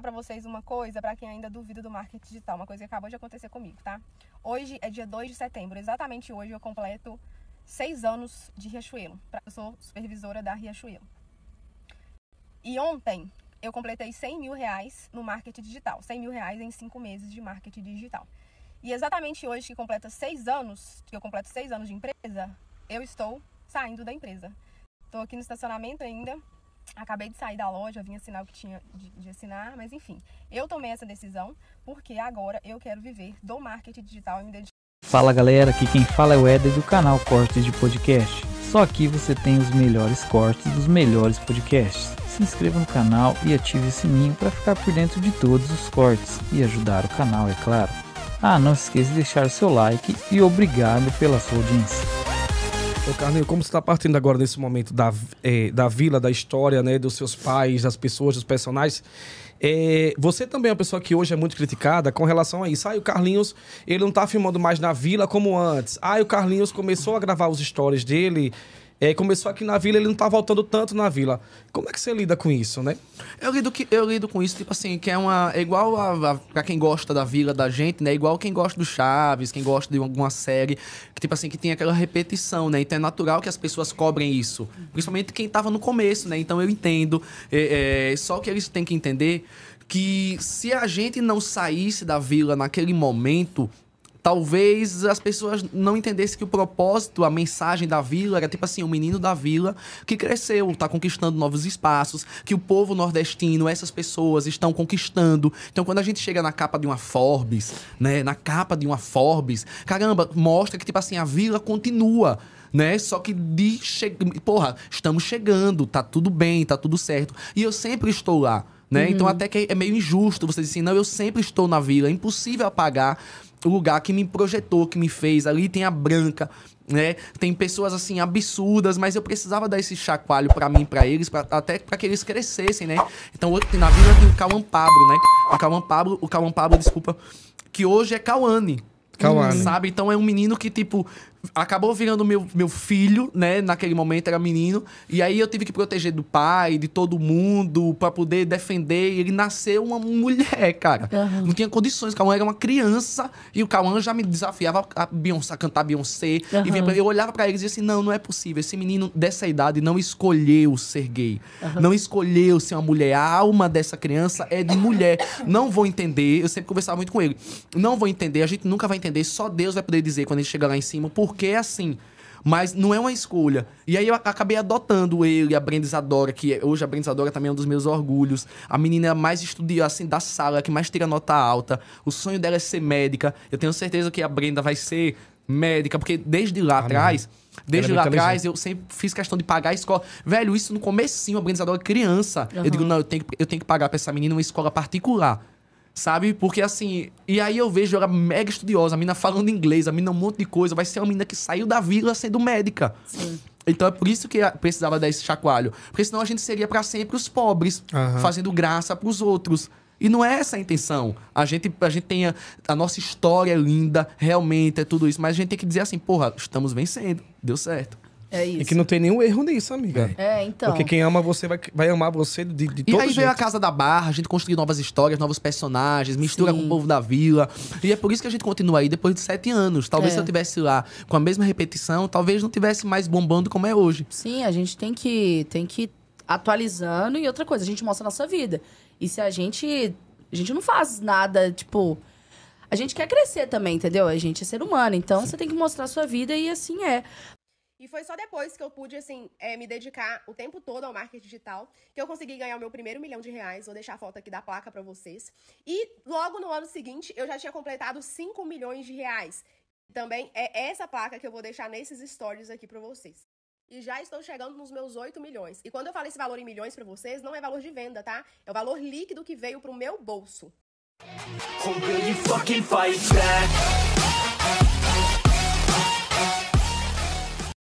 para vocês uma coisa, para quem ainda duvida do marketing digital, uma coisa que acabou de acontecer comigo, tá? Hoje é dia 2 de setembro, exatamente hoje eu completo seis anos de Riachuelo. Eu sou supervisora da Riachuelo. E ontem eu completei 100 mil reais no marketing digital, 100 mil reais em cinco meses de marketing digital. E exatamente hoje que completa seis anos, que eu completo seis anos de empresa, eu estou saindo da empresa. Estou aqui no estacionamento ainda, Acabei de sair da loja, vim assinar o que tinha de, de, assinar, mas enfim, eu tomei essa decisão porque agora eu quero viver do marketing digital e me dedicar. Fala galera, aqui quem fala é o Eder do canal Cortes de Podcast. Só aqui você tem os melhores cortes dos melhores podcasts. Se inscreva no canal e ative o sininho para ficar por dentro de todos os cortes e ajudar o canal, é claro. Ah, não se esqueça de deixar o seu like e obrigado pela sua audiência. Ô, Carlinho, como você está partindo agora nesse momento da, é, da vila, da história, né, dos seus pais, das pessoas, dos personagens, é, você também é uma pessoa que hoje é muito criticada com relação a isso. Ah, o Carlinhos, ele não está filmando mais na vila como antes. Ah, o Carlinhos começou a gravar os stories dele é, começou aqui na vila, ele não tá voltando tanto na vila. Como é que você lida com isso, né? Eu lido, que, eu lido com isso, tipo assim, que é uma. É igual a, a, pra quem gosta da vila da gente, né? Igual quem gosta do Chaves, quem gosta de alguma série, que, tipo assim, que tem aquela repetição, né? Então é natural que as pessoas cobrem isso. Principalmente quem tava no começo, né? Então eu entendo. É, é, só que eles têm que entender que se a gente não saísse da vila naquele momento, talvez as pessoas não entendessem que o propósito, a mensagem da vila era tipo assim, o um menino da vila que cresceu, está conquistando novos espaços, que o povo nordestino, essas pessoas estão conquistando. Então quando a gente chega na capa de uma Forbes, né, na capa de uma Forbes, caramba, mostra que tipo assim, a vila continua né? Só que de che... porra, estamos chegando, tá tudo bem, tá tudo certo. E eu sempre estou lá. Né? Então, uhum. Então, até que é meio injusto você dizer assim, não, eu sempre estou na vila, é impossível apagar o lugar que me projetou, que me fez. Ali tem a branca, né? Tem pessoas assim absurdas, mas eu precisava dar esse chacoalho para mim, para eles, pra, até para que eles crescessem, né? Então, na vida tem o Cauã Pablo, né? O Cauã Pablo, o Cauan Pablo, desculpa, que hoje é Cauane. Cauane. Sabe? Então é um menino que tipo acabou virando meu, meu filho, né? Naquele momento era menino. E aí eu tive que proteger do pai, de todo mundo, para poder defender. E ele nasceu uma mulher, cara. Uhum. Não tinha condições. O Cauã era uma criança e o Cauã já me desafiava a, Beyoncé, a cantar Beyoncé. Uhum. E vinha pra... eu olhava para ele e dizia assim: não, não é possível. Esse menino dessa idade não escolheu ser gay. Uhum. Não escolheu ser uma mulher. A alma dessa criança é de mulher. não vou entender. Eu sempre conversava muito com ele. Não vou entender. A gente nunca vai entender. Só Deus vai poder dizer quando ele chegar lá em cima por porque é assim. Mas não é uma escolha. E aí eu acabei adotando ele, a Brenda Isadora, que é, hoje a Brenda Isadora também é um dos meus orgulhos. A menina mais estudiosa assim, da sala, que mais tira nota alta. O sonho dela é ser médica. Eu tenho certeza que a Brenda vai ser médica, porque desde lá atrás. Ah, Desde lá atrás, eu sempre fiz questão de pagar a escola. Velho, isso no comecinho, a Brenda organizadora é criança. Uhum. Eu digo, não, eu tenho, que, eu tenho que pagar pra essa menina uma escola particular. Sabe? Porque assim. E aí eu vejo ela mega estudiosa, a mina falando inglês, a mina um monte de coisa. Vai ser uma mina que saiu da vila sendo médica. Sim. Então é por isso que precisava dar esse chacoalho. Porque senão a gente seria para sempre os pobres, uhum. fazendo graça para os outros. E não é essa a intenção. A gente, a gente tem a, a, nossa história é linda, realmente é tudo isso, mas a gente tem que dizer assim, porra, estamos vencendo, deu certo. É isso. E que não tem nenhum erro nisso, amiga. É, então. Porque quem ama você vai, vai amar você de, de todo E aí veio a Casa da Barra, a gente construiu novas histórias, novos personagens, mistura Sim. com o povo da vila. E é por isso que a gente continua aí depois de sete anos. Talvez é. se eu tivesse lá com a mesma repetição, talvez não tivesse mais bombando como é hoje. Sim, a gente tem que tem que atualizando. E outra coisa, a gente mostra a nossa vida. E se a gente... A gente não faz nada, tipo... A gente quer crescer também, entendeu? A gente é ser humano, então Sim. você tem que mostrar a sua vida e assim é. E foi só depois que eu pude, assim, é, me dedicar o tempo todo ao marketing digital que eu consegui ganhar o meu primeiro milhão de reais. Vou deixar a foto aqui da placa para vocês. E logo no ano seguinte, eu já tinha completado 5 milhões de reais. Também é essa placa que eu vou deixar nesses stories aqui para vocês. E já estou chegando nos meus 8 milhões. E quando eu falo esse valor em milhões para vocês, não é valor de venda, tá? É o valor líquido que veio pro meu bolso. Oh,